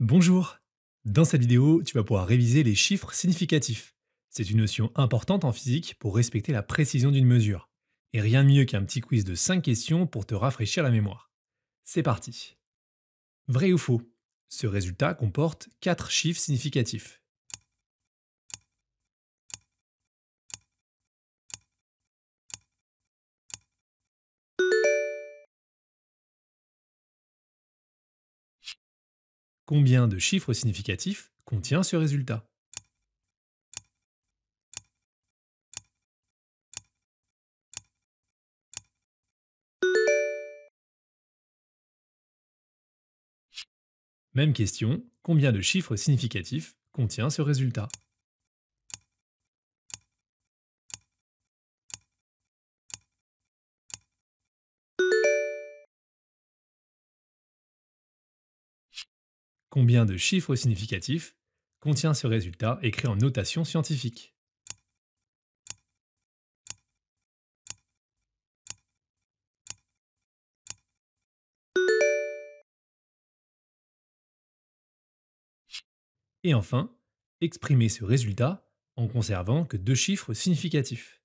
Bonjour Dans cette vidéo, tu vas pouvoir réviser les chiffres significatifs. C'est une notion importante en physique pour respecter la précision d'une mesure. Et rien de mieux qu'un petit quiz de 5 questions pour te rafraîchir la mémoire. C'est parti Vrai ou faux Ce résultat comporte 4 chiffres significatifs. Combien de chiffres significatifs contient ce résultat Même question, combien de chiffres significatifs contient ce résultat Combien de chiffres significatifs contient ce résultat écrit en notation scientifique Et enfin, exprimer ce résultat en conservant que deux chiffres significatifs.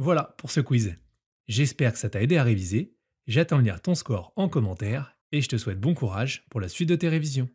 Voilà pour ce quiz. J'espère que ça t'a aidé à réviser. J'attends de lire ton score en commentaire et je te souhaite bon courage pour la suite de tes révisions.